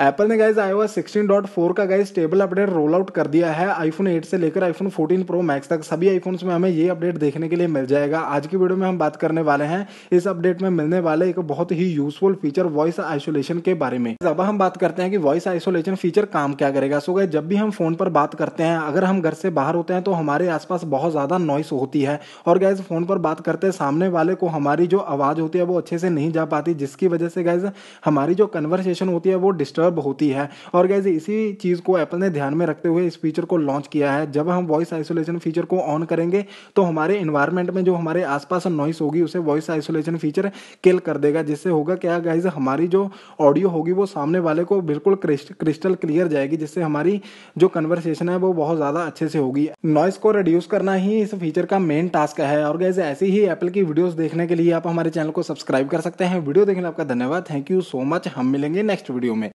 Apple ने guys I sixteen dot four का guys stable update roll out कर दिया है आईफोन एट से लेकर आईफोन फोर्टीन प्रो मैक्स तक सभी आईफोन्स में हमें ये अपडेट देखने के लिए मिल जाएगा आज की वीडियो में हम बात करने वाले हैं इस अपडेट में मिलने वाले एक बहुत ही यूजफुल फीचर वॉइस आइसोलेशन के बारे में अब हम बात करते हैं कि वॉइस आइसोलेशन फीचर काम क्या करेगा सो गाइज जब भी हम फोन पर बात करते हैं अगर हम घर से बाहर होते हैं तो हमारे आसपास बहुत ज़्यादा नॉइस होती है और गाइज फोन पर बात करते सामने वाले को हमारी जो आवाज़ होती है वो अच्छे से नहीं जा पाती जिसकी वजह से गाइज हमारी जो कन्वर्सेशन होती है वो डिस्टर्ब डिस्टर्ब होती है और गैज इसी चीज़ को एप्पल ने ध्यान में रखते हुए इस फीचर को लॉन्च किया है जब हम वॉइस आइसोलेशन फीचर को ऑन करेंगे तो हमारे इन्वायरमेंट में जो हमारे आसपास नॉइस होगी उसे वॉइस आइसोलेशन फीचर किल कर देगा जिससे होगा क्या गाइज हमारी जो ऑडियो होगी वो सामने वाले को बिल्कुल क्रिस्टल क्लियर जाएगी जिससे हमारी जो कन्वर्सेशन है वो बहुत ज़्यादा अच्छे से होगी नॉइस को रिड्यूस करना ही इस फीचर का मेन टास्क है और गैज ऐसी ही एप्पल की वीडियोस देखने के लिए आप हमारे चैनल को सब्सक्राइब कर सकते हैं वीडियो देखने आपका धन्यवाद थैंक यू सो मच हम मिलेंगे नेक्स्ट वीडियो में